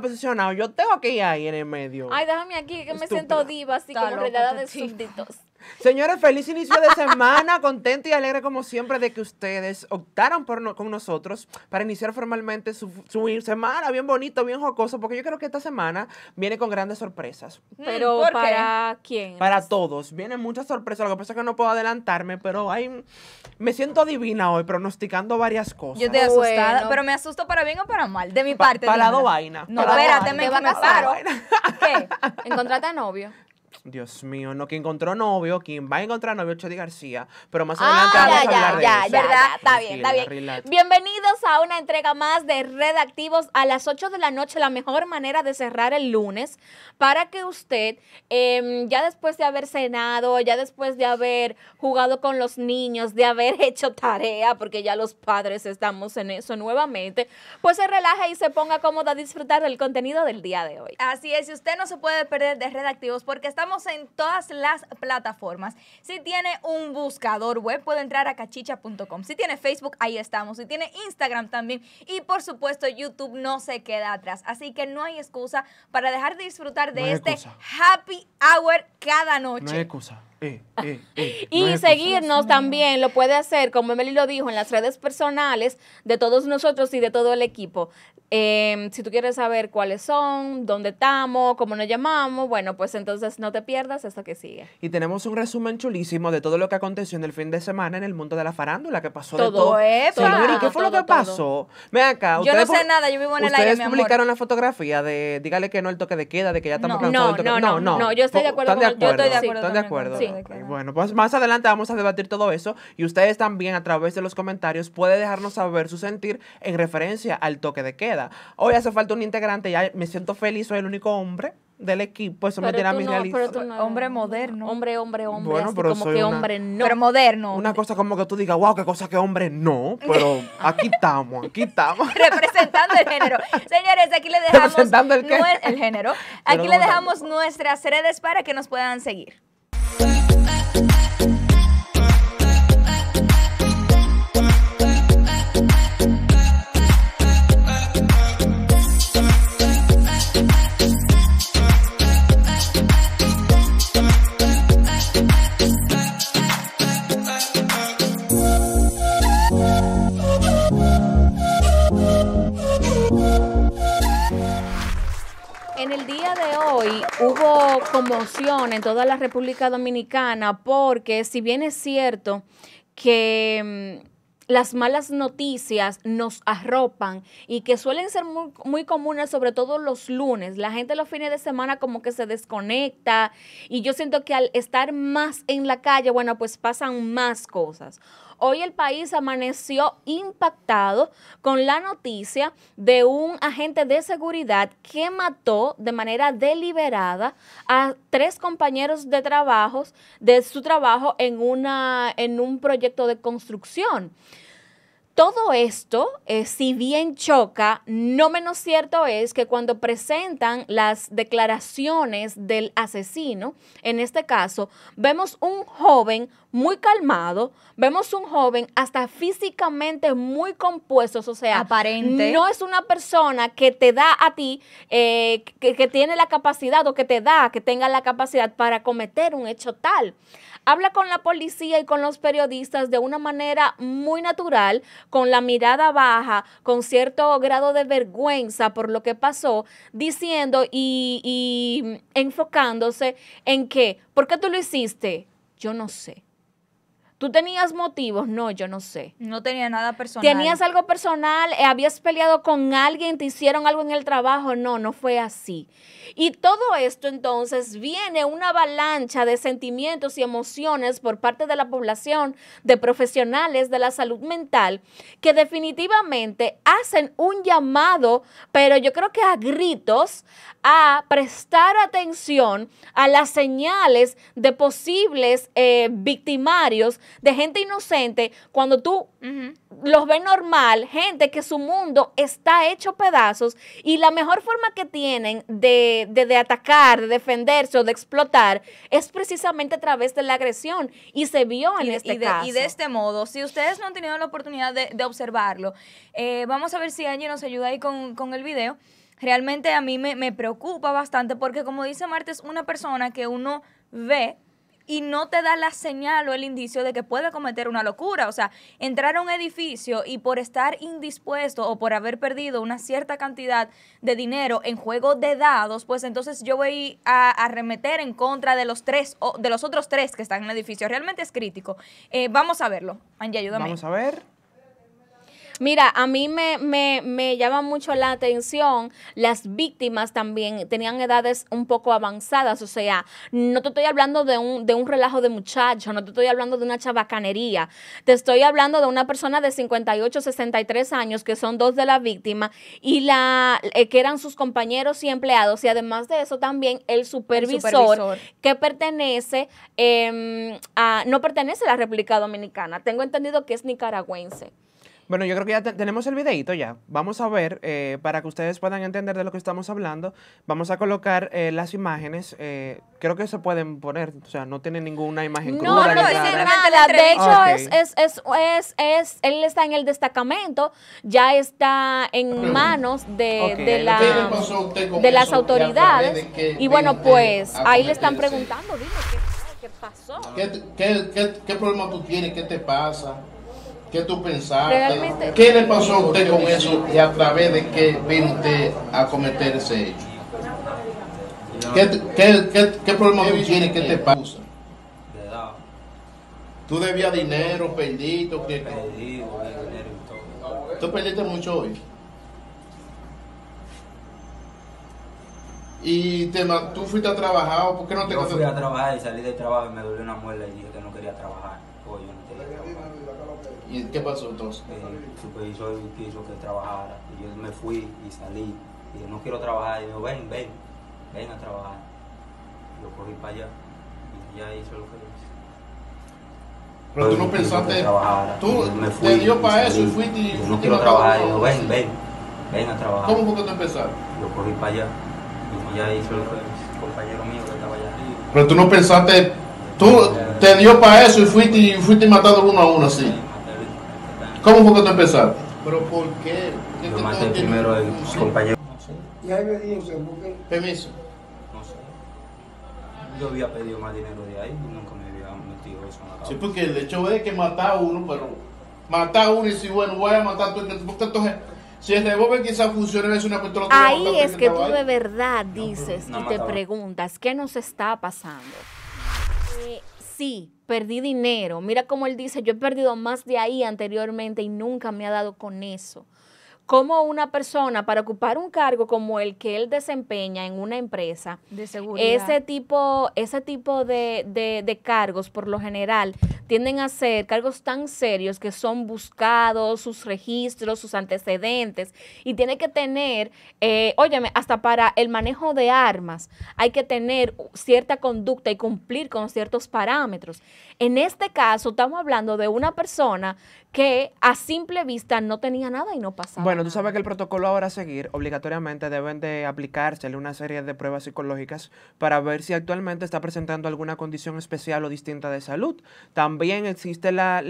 posicionado, yo tengo que ir ahí en el medio. Ay, déjame aquí que me siento diva, así con como de súbditos. Señores, feliz inicio de semana, contento y alegre como siempre de que ustedes optaron por no, con nosotros para iniciar formalmente su, su, semana, bien bonito, bien jocoso, porque yo creo que esta semana viene con grandes sorpresas. Mm, pero ¿para quién? Para todos, vienen muchas sorpresas, lo que pasa es que no puedo adelantarme, pero hay, me siento divina hoy pronosticando varias cosas. Yo estoy asustada, pero me asusto para bien o para mal, de mi parte. Para la vaina. No, espérate, me, me paro. ¿Qué? Encontrate a novio? Dios mío, no, quien encontró novio, quien va a encontrar novio, Chedi García, pero más ah, adelante vamos a hablar ya, de ya, eso. Está bien, está bien. Bienvenidos a una entrega más de Redactivos a las 8 de la noche, la mejor manera de cerrar el lunes, para que usted, em, ya después de haber cenado, ya después de haber jugado con los niños, de haber hecho tarea, porque ya los padres estamos en eso nuevamente, pues se relaje y se ponga cómodo a disfrutar del contenido del día de hoy. Así es, y usted no se puede perder de Redactivos porque estamos en todas las plataformas. Si tiene un buscador web, puede entrar a cachicha.com. Si tiene Facebook, ahí estamos. Si tiene Instagram también. Y por supuesto, YouTube no se queda atrás. Así que no hay excusa para dejar de disfrutar de este happy hour cada noche. Eh, eh, eh, y seguirnos también, lo puede hacer, como Emily lo dijo, en las redes personales de todos nosotros y de todo el equipo. Em, si tú quieres saber cuáles son, dónde estamos, cómo nos llamamos, bueno, pues entonces no te pierdas esto que sigue. Y tenemos un resumen chulísimo de todo lo que aconteció en el fin de semana en el mundo de la farándula, que pasó todo de qué fue lo que pasó? Ven acá. Yo no sé nada, yo vivo en el aire, Ustedes publicaron la fotografía de, dígale que no el toque de queda, de que ya estamos cansados no, no, no, no, no, yo estoy de acuerdo. yo estoy de acuerdo. de acuerdo. Sí. Bueno, pues más adelante vamos a debatir todo eso y ustedes también a través de los comentarios Pueden dejarnos saber su sentir en referencia al toque de queda. Hoy hace falta un integrante, ya me siento feliz, soy el único hombre del equipo, eso me tiene a hombre moderno. Hombre, hombre, hombre. Bueno, pero como hombre no. Pero moderno. Una cosa como que tú digas, wow, qué cosa que hombre no, pero aquí estamos, aquí estamos. Representando el género. Señores, aquí le dejamos. ¿Representando el, el género. Aquí le dejamos nuestras redes para que nos puedan seguir. Uh, uh, uh. conmoción en toda la República Dominicana porque si bien es cierto que mm, las malas noticias nos arropan y que suelen ser muy, muy, comunes, sobre todo los lunes. La gente los fines de semana como que se desconecta y yo siento que al estar más en la calle, bueno, pues pasan más cosas. Hoy el país amaneció impactado con la noticia de un agente de seguridad que mató de manera deliberada a tres compañeros de trabajos de su trabajo en una en un proyecto de construcción. Todo esto, eh, si bien choca, no menos cierto es que cuando presentan las declaraciones del asesino, en este caso, vemos un joven muy calmado, vemos un joven hasta físicamente muy compuesto, o sea, aparente. No es una persona que te da a ti, eh, que, que tiene la capacidad o que te da, que tenga la capacidad para cometer un hecho tal habla con la policía y con los periodistas de una manera muy natural, con la mirada baja, con cierto grado de vergüenza por lo que pasó, diciendo y, mm, enfocándose en qué ¿por qué tú lo hiciste? Yo no sé. ¿Tú tenías motivos? No, yo no sé. No tenía nada personal. ¿Tenías algo personal? Eh, ¿Habías peleado con alguien? ¿Te hicieron algo en el trabajo? No, no fue así. Y todo esto entonces viene una avalancha de sentimientos y emociones por parte de la población, de profesionales de la salud mental, que definitivamente hacen un llamado, pero yo creo que a gritos, a prestar atención a las señales de posibles eh, victimarios de gente inocente cuando tú los ves normal, gente que su mundo está hecho pedazos y la mejor forma que tienen de, atacar, de defenderse o de explotar es precisamente a través de la agresión y se vio en y, este y de, Y de este modo, si ustedes no han tenido la oportunidad de, observarlo, eh, vamos a ver si Angie nos ayuda ahí con, el video realmente a mí me, me, preocupa bastante porque como dice Marta es una persona que uno ve y no te da la señal o el indicio de que puede cometer una locura. O sea, entrar a un edificio y por estar indispuesto o por haber perdido una cierta cantidad de dinero en juego de dados, pues entonces yo voy a arremeter en contra de los tres o de los otros tres que están en el edificio. Realmente es crítico. Eh, vamos a verlo. Angie, ayúdame. Vamos a ver. Mira, a mí me, me, me llama mucho la atención, las víctimas también tenían edades un poco avanzadas, o sea, no te estoy hablando de un, de un relajo de muchachos, no te estoy hablando de una chabacanería, te estoy hablando de una persona de 58, 63 años, que son dos de las víctimas, y la eh, que eran sus compañeros y empleados, y además de eso también el supervisor, que pertenece em, a, no pertenece a la República Dominicana, tengo entendido que es nicaragüense. Bueno, yo creo que ya tenemos el videito ya. Vamos a ver, eh, para que ustedes puedan entender de lo que estamos hablando, vamos a colocar eh, las imágenes. Eh, creo que se pueden poner, o sea, no tiene ninguna imagen cruda. No, no, no es nada. De hecho, es, es, es, es, él está en el destacamento, ya está en manos de, de, la, de las autoridades. y bueno, pues ahí le están preguntando, dime, ¿qué, pasó? ¿Qué, qué, qué problema tú tienes? ¿Qué te pasa? ¿Qué tú pensaste? ¿Qué le pasó a usted con eso y a través de qué vino usted a cometer ese hecho? ¿Qué, qué, qué, qué problema tú tienes? ¿Qué te pasa? Tú debías dinero, ¿Perdido? Que... Tú perdiste mucho hoy. Y te, tú fuiste a trabajar, ¿por qué no te Yo fui a trabajar y salí del trabajo y me dolió una muela y dije que no quería trabajar. ¿Y qué pasó entonces? Eh, el supervisor quiso que trabajara. Y yo me fui y salí. Y yo no quiero trabajar. Y yo, ven, ven, ven a trabajar. Yo corrí para allá. Y ya hice lo que hice. Pero tú no pues, pensaste, tú me fui, te dio para eso y fuiste y yo no quiero trabajar. Yo, ven, ven, ven a trabajar. ¿Cómo fue que tú empezaste? Yo corrí para allá y ya hice lo que hice. Compañero mío que estaba allá Pero tú no pensaste, tú te dio para eso y fuiste y fuiste matando uno a uno así. ¿Cómo fue que tú empezaste? ¿Pero por qué? ¿Qué Yo maté primero a tus compañeros. No sé. Y ahí me dijo Permiso. No sé. Yo había pedido más dinero de ahí y nunca me había metido eso Sí, porque el hecho es que matar a uno, pero mata a uno y si bueno, voy a matar a todo Porque entonces, si el revólver quizás funcione, es una pistola. Ahí es que, tú de verdad dices y te preguntas, ¿qué nos está pasando? Eh, sí, perdí dinero. Mira cómo él dice, yo he perdido más de ahí anteriormente y nunca me ha dado con eso cómo una persona para ocupar un cargo como el que él desempeña en una empresa, de ese tipo, ese tipo de, de, cargos por lo general tienden a ser cargos tan serios que son buscados, sus registros, sus antecedentes, y tiene que tener, eh, óyeme, hasta para el manejo de armas hay que tener cierta conducta y cumplir con ciertos parámetros. En este caso estamos hablando de una persona que a simple vista no tenía nada y no pasaba. Bueno, tú sabes que el protocolo ahora a seguir, obligatoriamente deben de aplicársele una serie de pruebas psicológicas para ver si actualmente está presentando alguna condición especial o distinta de salud. También existe la,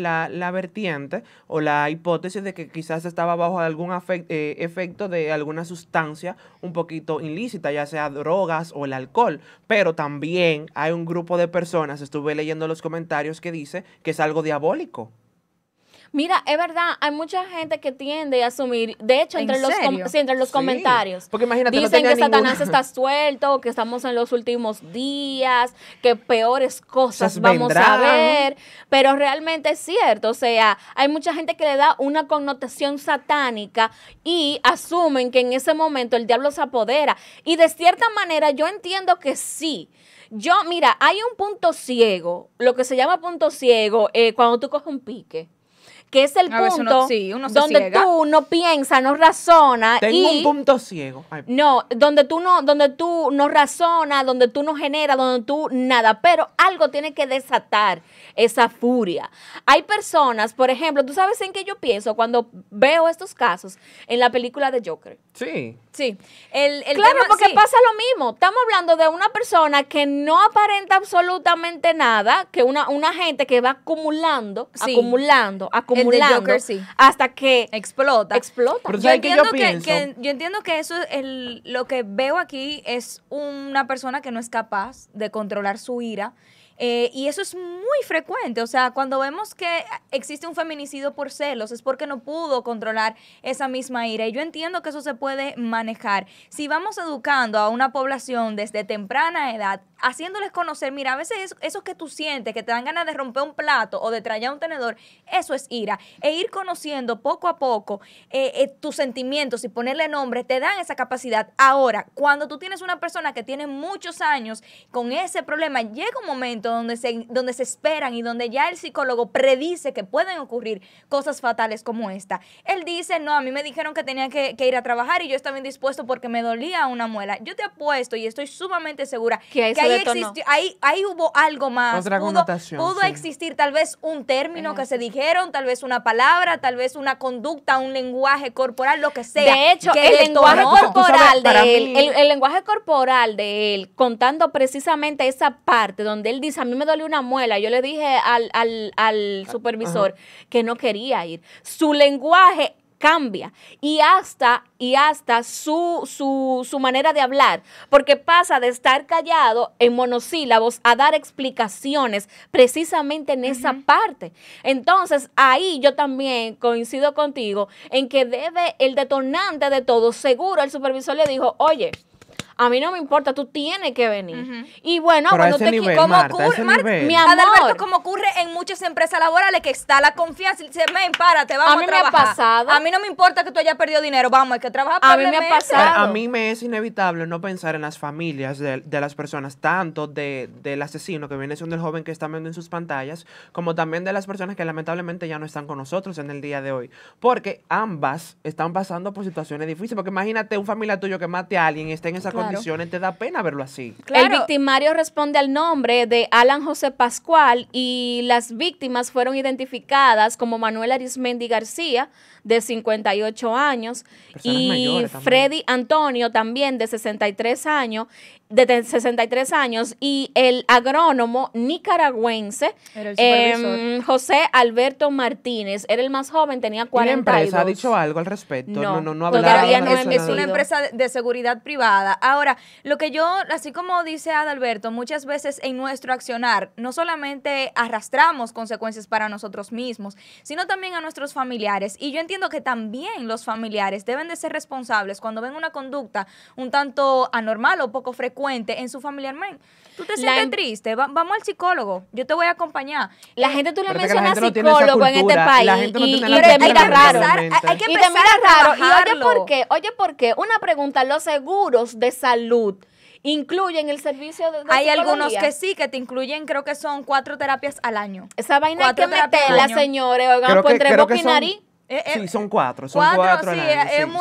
vertiente o la hipótesis de que quizás estaba bajo algún eh, efecto de alguna sustancia un poquito ilícita, ya sea drogas o el alcohol. Pero también hay un grupo de personas, estuve leyendo los comentarios, que dice que es algo diabólico. Mira, es verdad, hay mucha gente que tiende a asumir, de hecho, entre los, entre los comentarios, dicen que Satanás está suelto, que estamos en los últimos días, que peores cosas vamos a ver, pero realmente es cierto, o sea, hay mucha gente que le da una connotación satánica y asumen que en ese momento el diablo se apodera. Y de cierta manera yo entiendo que sí. Yo, mira, hay un punto ciego, lo que se llama punto ciego, eh, cuando tú coges un pique que es el punto donde tú no piensas, no razonas. Tengo un punto ciego. No, donde tú no, donde tú no razonas, donde tú no generas, donde tú nada, pero algo tiene que desatar esa furia. Hay personas, por ejemplo, tú sabes en qué yo pienso cuando veo estos casos en la película de Joker. Sí. Sí. El, el claro, porque pasa lo mismo. Estamos hablando de una persona que no aparenta absolutamente nada, que una, una gente que va acumulando, acumulando, acumulando, hasta que explota. Explota. yo, entiendo que, que, yo entiendo que eso es el, lo que veo aquí es una persona que no es capaz de controlar su ira eh, y eso es muy frecuente, o sea, cuando vemos que existe un feminicidio por celos es porque no pudo controlar esa misma ira. Y yo entiendo que eso se puede manejar. Si vamos educando a una población desde temprana edad haciéndoles conocer, mira, a veces eso, que tú sientes, que te dan ganas de romper un plato o de traer un tenedor, eso es ira. E ir conociendo poco a poco eh, eh, tus sentimientos y ponerle nombre, te dan esa capacidad. Ahora, cuando tú tienes una persona que tiene muchos años con ese problema, llega un momento donde se, donde se esperan y donde ya el psicólogo predice que pueden ocurrir cosas fatales como esta. Él dice, no, a mí me dijeron que tenía que, ir a trabajar y yo estaba indispuesto porque me dolía una muela. Yo te apuesto y estoy sumamente segura que, ahí, ahí, hubo algo más. Otra pudo, pudo existir tal vez un término eh. que se dijeron, tal vez una palabra, tal vez una conducta, un lenguaje corporal, lo que sea. De hecho, el, lenguaje corporal de él, el, lenguaje corporal de él, contando precisamente esa parte donde él dice, a mí me dolió una muela, yo le dije al, ah, supervisor que no quería ir. Su lenguaje cambia y hasta y hasta su, su, su, manera de hablar, porque pasa de estar callado en monosílabos a dar explicaciones precisamente en esa parte. Entonces, ahí yo también coincido contigo en que debe el detonante de todo, seguro el supervisor le dijo, oye, a mí no me importa, tú tienes que venir. Y bueno, cuando te nivel, como ocurre, mi amor, como ocurre en muchas empresas laborales que está la confianza y dice, "Men, párate, vamos a, mí a trabajar." Me ha pasado. A mí no me importa que tú hayas perdido dinero, vamos, hay que trabajar A mí me ha pasado. A mí me es inevitable no pensar en las familias de, las personas, tanto del asesino que viene siendo el joven que está viendo en sus pantallas, como también de las personas que lamentablemente ya no están con nosotros en el día de hoy, porque ambas están pasando por situaciones difíciles, porque imagínate un familia tuyo que mate a alguien y esté en esa te da pena verlo así. El victimario responde al nombre de Alan José Pascual y las víctimas fueron identificadas como Manuel Arismendi García, de 58 años, y Freddy Antonio, también de 63 años, de 63 años y el agrónomo nicaragüense em, José Alberto Martínez era el más joven, tenía 40 empresa ha dicho algo al respecto? No, no, no, no No es, es una empresa de seguridad privada. Ahora, lo que yo, así como dice Adalberto, muchas veces en nuestro accionar no solamente arrastramos consecuencias para nosotros mismos, sino también a nuestros familiares. Y yo entiendo que también los familiares deben de ser responsables cuando ven una conducta un tanto anormal o poco frecuente cuente en su familiar. tú te sientes triste, vamos al psicólogo, yo te voy a acompañar. La eh, gente tú le mencionas psicólogo en este país y, te mira raro. Hay, que y mira raro. Y oye por qué, oye por qué. Una pregunta, los seguros de salud incluyen el servicio de, Hay algunos que sí, que te incluyen, creo que son cuatro terapias al año. Esa vaina hay que meterla, señores. Oigan, pues entre boca y nariz. Eh, eh, sí, son eh, cuatro, son cuatro. sí,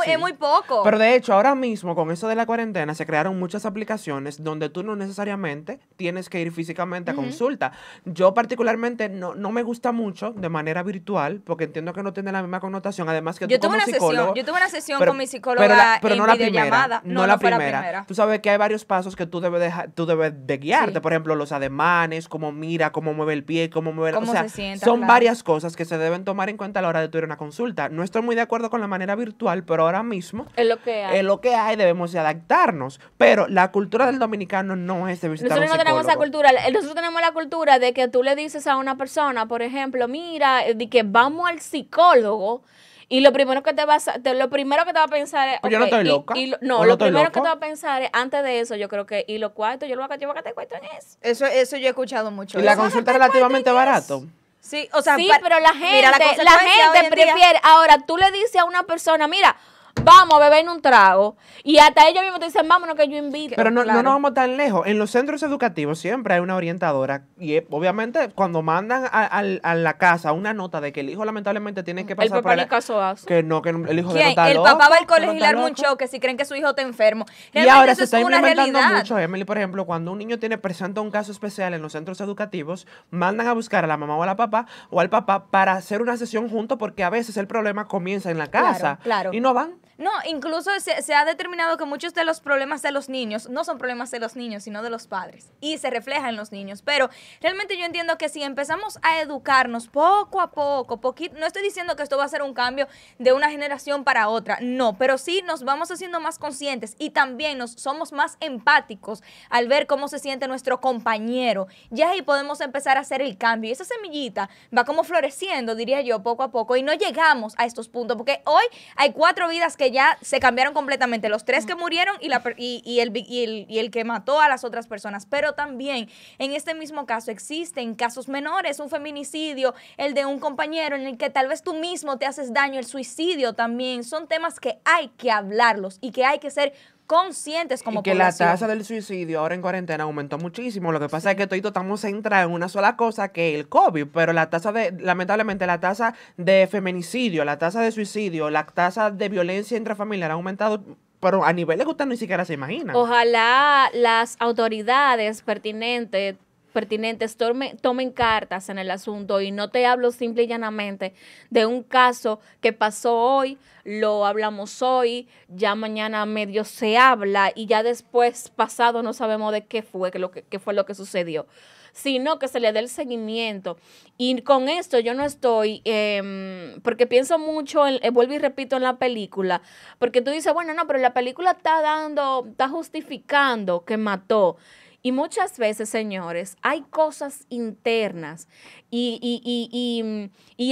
es, muy, poco. Pero de hecho, ahora mismo con eso de la cuarentena se crearon muchas aplicaciones donde tú no necesariamente tienes que ir físicamente a consulta. Yo particularmente no, me gusta mucho de manera virtual porque entiendo que no tiene la misma connotación. Además que yo tú tuve una sesión, yo tuve una sesión con mi psicóloga no la primera, no, la, primera. Tú sabes que hay varios pasos que tú debes tú debes de guiarte. Por ejemplo, los ademanes, cómo mira, cómo mueve el pie, cómo mueve... la. o sea, son varias cosas que se deben tomar en cuenta a la hora de tu ir a una consulta. No estoy muy de acuerdo con la manera virtual, pero ahora mismo es lo que hay. Es lo que hay, debemos adaptarnos. Pero la cultura del dominicano no es de visitar Nosotros no tenemos esa cultura. Eh, nosotros tenemos la cultura de que tú le dices a una persona, por ejemplo, mira, eh, que vamos al psicólogo. Y lo primero que te vas a, lo primero que te va a pensar es. yo no estoy loca. no, lo primero que te va a pensar es, antes de eso, yo creo que. Y lo cuarto, yo lo voy yo te cuento en eso. Eso, eso yo he escuchado mucho. Y la consulta es relativamente barato. Sí, o sea, pero la gente, la gente prefiere. Ahora tú le dices a una persona, mira, vamos a beber un trago. Y hasta ellos mismos te dicen, vámonos que yo invito. Pero no, no nos vamos tan lejos. En los centros educativos siempre hay una orientadora. Y eh, obviamente cuando mandan a, la casa una nota de que el hijo lamentablemente tiene que pasar el papá por caso Que no, que el hijo de no El papá va al colegio y le arma un choque si creen que su hijo está enfermo. y ahora se está es implementando mucho, Emily. Por ejemplo, cuando un niño tiene presenta un caso especial en los centros educativos, mandan a buscar a la mamá o a la papá o al papá para hacer una sesión junto porque a veces el problema comienza en la casa claro, y no van. No, incluso se, ha determinado que muchos de los problemas de los niños no son problemas de los niños, sino de los padres. Y se refleja en los niños. Pero realmente yo entiendo que si empezamos a educarnos poco a poco, poquito, no estoy diciendo que esto va a ser un cambio de una generación para otra, no, pero sí nos vamos haciendo más conscientes y también nos somos más empáticos al ver cómo se siente nuestro compañero. Ya ahí podemos empezar a hacer el cambio. Y esa semillita va como floreciendo, diría yo, poco a poco. Y no llegamos a estos puntos, porque hoy hay cuatro vidas que ya se cambiaron completamente. Los tres que murieron y, el, y, el, y el que mató a las otras personas. Pero también en este mismo caso existen casos menores, un feminicidio, el de un compañero en el que tal vez tú mismo te haces daño, el suicidio también. Son temas que hay que hablarlos y que hay que ser conscientes como que la tasa del suicidio ahora en cuarentena aumentó muchísimo. Lo que pasa es que todos estamos centrados en una sola cosa que el COVID, pero la tasa de, lamentablemente, la tasa de feminicidio, la tasa de suicidio, la tasa de violencia intrafamiliar ha aumentado pero a nivel que usted ni siquiera se imagina. Ojalá las autoridades pertinentes pertinentes tomen, cartas en el asunto y no te hablo simple y llanamente de un caso que pasó hoy, lo hablamos hoy, ya mañana medio se habla y ya después pasado no sabemos de qué fue, lo que, qué fue lo que sucedió, sino que se le dé el seguimiento. Y con esto yo no estoy, em, porque pienso mucho, en, eh, vuelvo y repito, en la película, porque tú dices, bueno, no, pero la película está dando, está justificando que mató. Y muchas veces, señores, hay cosas internas y,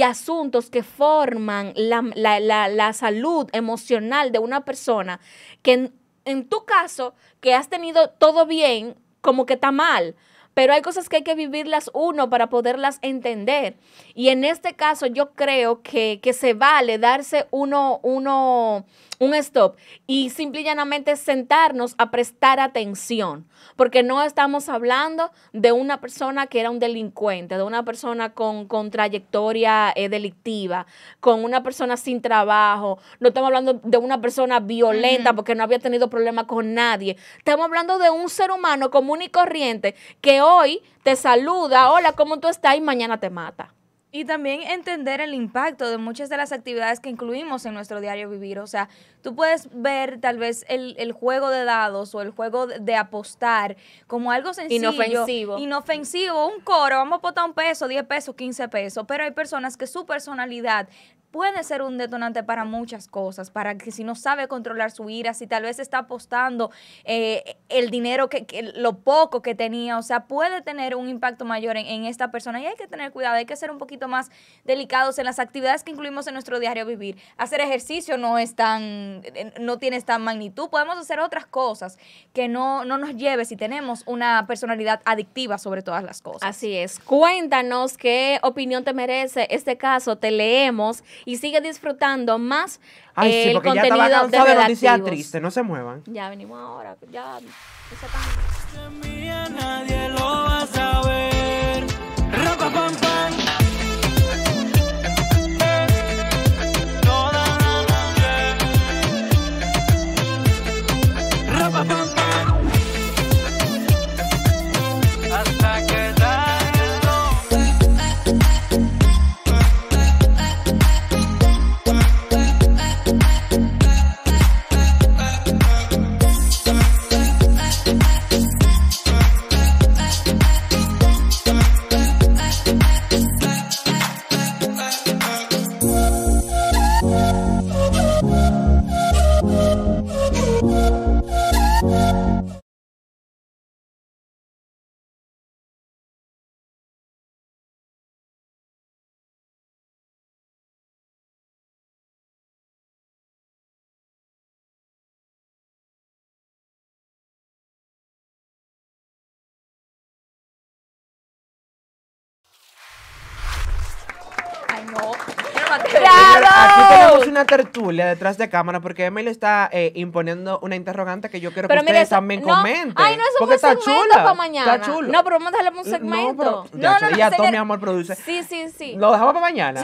asuntos que forman la, salud emocional de una persona que en, en tu caso, que has tenido todo bien, como que está mal pero hay cosas que hay que vivirlas uno para poderlas entender. Y en este caso yo creo que, se vale darse uno, uno, un stop y simple y llanamente sentarnos a prestar atención, porque no estamos hablando de una persona que era un delincuente, de una persona con, con trayectoria eh, delictiva, con una persona sin trabajo, no estamos hablando de una persona violenta porque no había tenido problema con nadie, estamos hablando de un ser humano común y corriente que hoy te saluda, hola, ¿cómo tú estás? Y mañana te mata. Y también entender el impacto de muchas de las actividades que incluimos en nuestro diario vivir. O sea, tú puedes ver tal vez el, juego de dados o el juego de, de apostar como algo sencillo. Inofensivo. Inofensivo, un coro, vamos a apostar un peso, 10 pesos, 15 pesos. Pero hay personas que su personalidad puede ser un detonante para muchas cosas, para que si no sabe controlar su ira, si tal vez está apostando eh, el dinero, que, lo poco que tenía, o sea, puede tener un impacto mayor en, en, esta persona y hay que tener cuidado, hay que ser un poquito más delicados en las actividades que incluimos en nuestro diario vivir. Hacer ejercicio no es tan, eh, no tiene esta magnitud, podemos hacer otras cosas que no, no nos lleve si tenemos una personalidad adictiva sobre todas las cosas. Así es, cuéntanos qué opinión te merece este caso, te leemos y sigue disfrutando más Ay, eh, sí, el contenido ya de, la noticia triste, no se muevan. Ya venimos ahora, ya. nadie lo va a saber. tertulia detrás de cámara porque Emily está eh, imponiendo una interrogante que yo quiero que ustedes también comenten. porque está chula. Está chulo. No, pero vamos a dejarle un segmento. ya todo, mi amor, produce. Sí, sí, sí. Lo dejamos para mañana.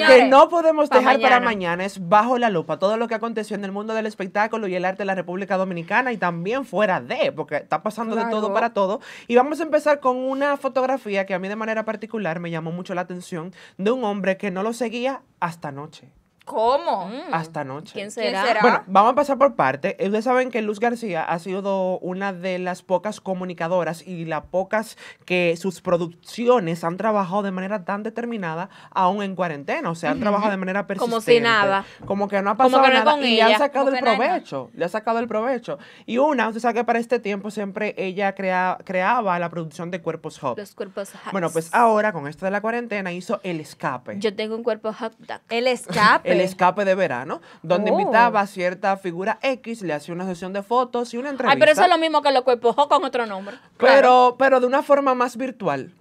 Lo que no podemos dejar para mañana es bajo la lupa todo lo que aconteció en el mundo del espectáculo y el arte de la República Dominicana y también fuera de, porque está pasando de todo para todo. Y vamos a empezar con una fotografía que a mí de manera particular me llamó mucho la atención de un hombre que no lo seguía hasta noche ¿Cómo? Mm. Hasta noche. ¿Quién será? Bueno, vamos a pasar por parte. Ustedes saben que Luz García ha sido una de las pocas comunicadoras y las pocas que sus producciones han trabajado de manera tan determinada aún en cuarentena. O sea, han trabajado de manera persistente. Como si nada. Como que no ha pasado nada. Y ella. le han sacado el provecho. Le ha sacado el provecho. Y una, usted sabe que para este tiempo siempre ella creaba la producción de Cuerpos hot. Los Cuerpos hot. Bueno, pues ahora con esto de la cuarentena hizo El Escape. Yo tengo un Cuerpo hot. El Escape el escape de verano, donde oh. invitaba a cierta figura X, le hacía una sesión de fotos y una entrevista. Ay, pero eso es lo mismo que los cuerpos con otro nombre. Pero, pero de una forma más virtual.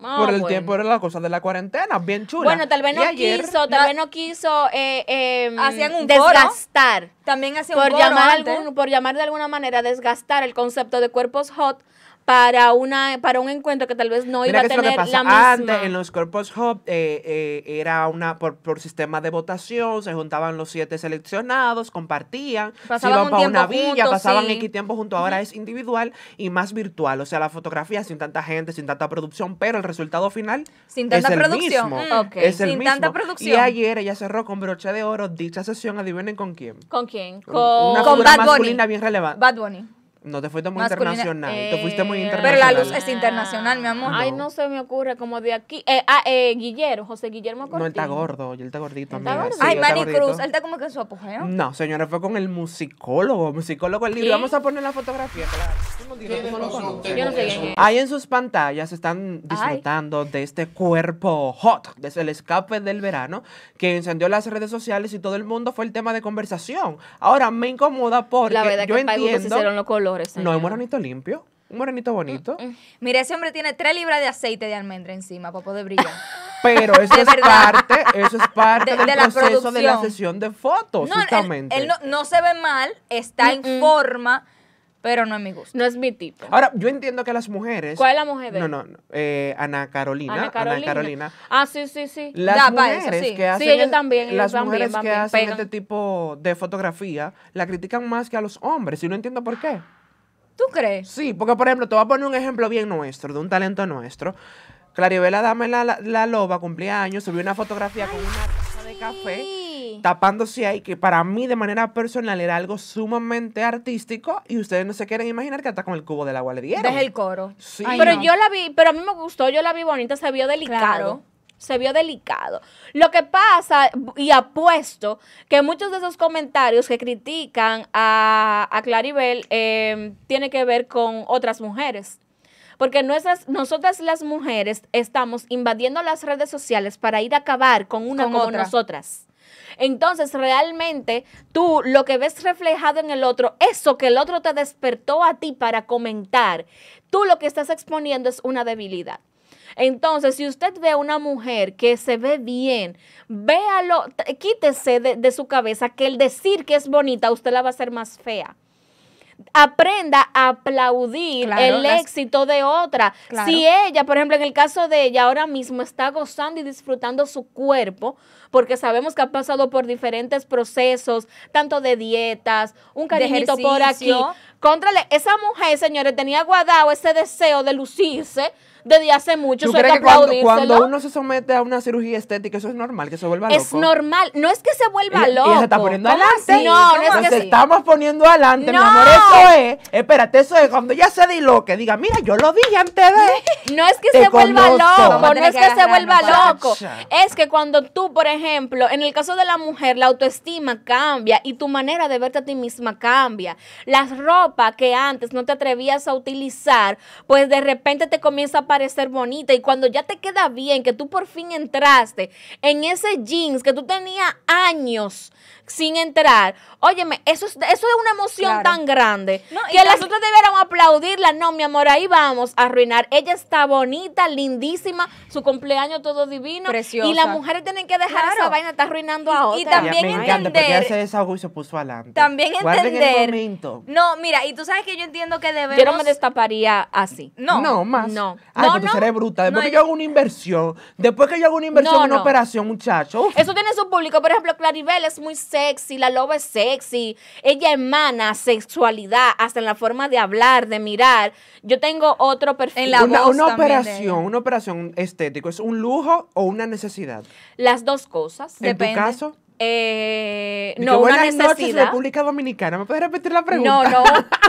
Ah, por el tiempo era la cosa de la cuarentena, bien chula. Bueno, tal vez no quiso, tal vez no quiso eh, em, desgastar. También hacían por un llamar por llamar de alguna manera desgastar el concepto de cuerpos hot para, una, para un encuentro que tal vez no iba a tener la misma. Antes, en los Corpus hub, eh, eh, era una por, sistema de votación, se juntaban los siete seleccionados, compartían, pasaban un para una villa, pasaban tiempo junto. Ahora es individual y más virtual. O sea, la fotografía sin tanta gente, sin tanta producción, pero el resultado final sin es el mismo. Mm. sin tanta producción. Y ayer ella cerró con broche de oro dicha sesión. Adivinen con quién. ¿Con quién? Con, una bien relevante. Bad Bunny. No te fuiste muy internacional. te fuiste muy eh, internacional. Pero la luz es internacional, mi amor. Ay, no se me ocurre, como de aquí. Eh, ah, eh, Guillermo, José Guillermo Cortés. No, él está gordo, él está gordito. Ay, Maricruz Cruz, él está como que en su apogeo. No, señora, fue con el musicólogo. Musicólogo, el libro. Vamos a poner la fotografía, claro. Yo no sé Ahí en sus pantallas están disfrutando de este cuerpo hot, desde el escape del verano, que encendió las redes sociales y todo el mundo fue el tema de conversación. Ahora me incomoda porque la verdad yo que entiendo. Se hicieron los colores no, es moranito limpio. Un moranito bonito. Mire, mm, mm. Mira, ese hombre tiene tres libras de aceite de almendra encima para de brillo Pero eso es parte, eso es parte de, del proceso de la sesión de fotos, no, justamente. Él, no, se ve mal, está en forma, pero no es mi gusto. No es mi tipo. Ahora, yo entiendo que las mujeres. ¿Cuál es la mujer No, no, eh, Ana, Carolina, Ana Carolina. Ah, sí, sí, sí. Las mujeres que hacen. Sí, ellos también. las mujeres que hacen este tipo de fotografía la critican más que a los hombres. Y no entiendo por qué. ¿Tú crees? Sí, porque por ejemplo, te voy a poner un ejemplo bien nuestro, de un talento nuestro. Claribela Dame la, Loba cumplía años, subió una fotografía con una taza de café tapándose ahí, que para mí de manera personal era algo sumamente artístico y ustedes no se quieren imaginar que hasta con el cubo del agua le dieron. es el coro. Sí. pero yo la vi, pero a mí me gustó, yo la vi bonita, se vio delicado se vio delicado. Lo que pasa, y apuesto, que muchos de esos comentarios que critican a, Claribel eh, tiene que ver con otras mujeres. Porque nosotras las mujeres estamos invadiendo las redes sociales para ir a acabar con una con como nosotras. Entonces, realmente, tú lo que ves reflejado en el otro, eso que el otro te despertó a ti para comentar, tú lo que estás exponiendo es una debilidad. Entonces, si usted ve a una mujer que se ve bien, véalo, quítese de, su cabeza que el decir que es bonita, usted la va a hacer más fea aprenda a aplaudir el éxito de otra. Si ella, por ejemplo, en el caso de ella, ahora mismo está gozando y disfrutando su cuerpo, porque sabemos que ha pasado por diferentes procesos, tanto de dietas, un cariñito por aquí. esa mujer, señores, tenía guardado ese deseo de lucirse desde hace mucho. ¿Tú eso crees que, cuando, uno se somete a una cirugía estética, eso es normal, que se vuelva loco? Es normal. No es que se vuelva loco. se está poniendo adelante. no, no, es que Nos estamos poniendo adelante, mi amor. Eso es. Espérate, eso es. Cuando ya se di que, diga, mira, yo lo dije antes de. no es que se vuelva loco. No, es que, se vuelva loco. Es que cuando tú, por ejemplo, en el caso de la mujer, la autoestima cambia y tu manera de verte a ti misma cambia. Las ropa que antes no te atrevías a utilizar, pues de repente te comienza a parecer bonita y cuando ya te queda bien, que tú por fin entraste en ese jeans que tú tenías años sin entrar, óyeme, eso es, eso es una emoción tan grande Y las otras debieron aplaudirla. No, mi amor, ahí vamos a arruinar. Ella está bonita, lindísima, su cumpleaños todo divino. Y las mujeres tienen que dejar esa vaina, está arruinando a otra. Y, también entender. y También entender. no, mira, y tú sabes que yo entiendo que debemos. Yo no me destaparía así. No. No, más. No. Ay, tú bruta. Después que yo hago una inversión, después que yo hago una inversión en una operación, muchacho. Eso tiene su público. Por ejemplo, Claribel es muy sexy, la loba es sexy. Ella emana sexualidad, hasta en la forma de hablar, de mirar. Yo tengo otro perfil. En la una, una operación, una operación estético. ¿es un lujo o una necesidad? Las dos cosas. En tu caso. Eh, no, Noches, República Dominicana. ¿Me puedes repetir la pregunta? No,